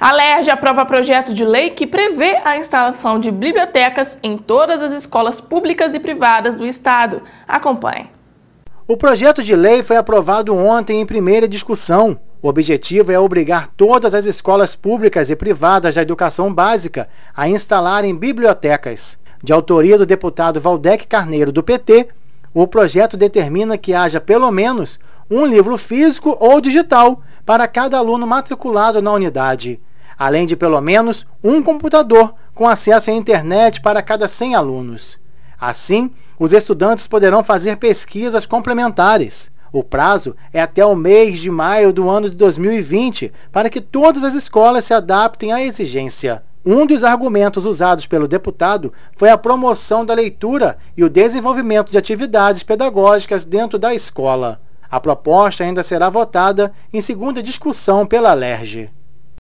A LERJ aprova projeto de lei que prevê a instalação de bibliotecas em todas as escolas públicas e privadas do Estado. Acompanhe. O projeto de lei foi aprovado ontem em primeira discussão. O objetivo é obrigar todas as escolas públicas e privadas da educação básica a instalarem bibliotecas. De autoria do deputado Valdec Carneiro, do PT, o projeto determina que haja pelo menos um livro físico ou digital para cada aluno matriculado na unidade além de pelo menos um computador com acesso à internet para cada 100 alunos. Assim, os estudantes poderão fazer pesquisas complementares. O prazo é até o mês de maio do ano de 2020 para que todas as escolas se adaptem à exigência. Um dos argumentos usados pelo deputado foi a promoção da leitura e o desenvolvimento de atividades pedagógicas dentro da escola. A proposta ainda será votada em segunda discussão pela LERJ.